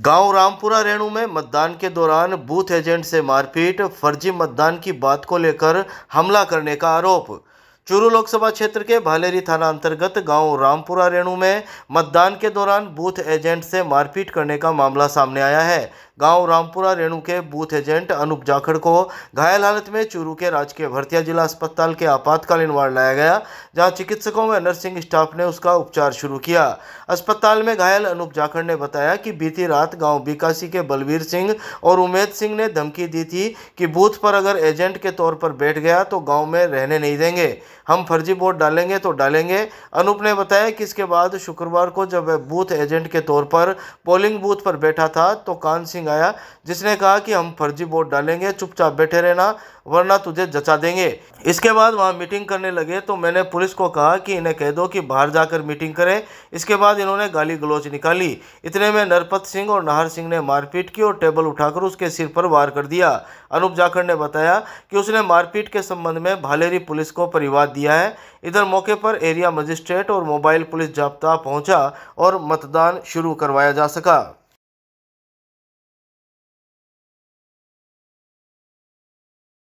गांव रामपुरा रेणु में मतदान के दौरान बूथ एजेंट से मारपीट फर्जी मतदान की बात को लेकर हमला करने का आरोप चूरू लोकसभा क्षेत्र के भालेरी थाना अंतर्गत गांव रामपुरा रेणु में मतदान के दौरान बूथ एजेंट से मारपीट करने का मामला सामने आया है गांव रामपुरा रेणु के बूथ एजेंट अनूप जाखड़ को घायल हालत में चूरू के राजकीय भर्तिया जिला अस्पताल के आपातकालीन वार्ड लाया गया जहां चिकित्सकों व नर्सिंग स्टाफ ने उसका उपचार शुरू किया अस्पताल में घायल अनूप जाखड़ ने बताया कि बीती रात गाँव बीकासी के बलवीर सिंह और उमेद सिंह ने धमकी दी थी कि बूथ पर अगर एजेंट के तौर पर बैठ गया तो गाँव में रहने नहीं देंगे हम फर्जी वोट डालेंगे तो डालेंगे अनूप ने बताया कि इसके बाद शुक्रवार को जब वह बूथ एजेंट के तौर पर पोलिंग बूथ पर बैठा था तो कान सिंह आया जिसने कहा कि हम फर्जी वोट डालेंगे चुपचाप बैठे रहना वरना तुझे जचा देंगे इसके बाद वहाँ मीटिंग करने लगे तो मैंने पुलिस को कहा कि इन्हें कह दो कि बाहर जाकर मीटिंग करें इसके बाद इन्होंने गाली गलोच निकाली इतने में नरपत सिंह और नाहर सिंह ने मारपीट की और टेबल उठाकर उसके सिर पर वार कर दिया अनूप जाखड़ ने बताया कि उसने मारपीट के संबंध में भालेरी पुलिस को परिवाद दिया दिया है इधर मौके पर एरिया मजिस्ट्रेट और मोबाइल पुलिस जाब्ता पहुंचा और मतदान शुरू करवाया जा सका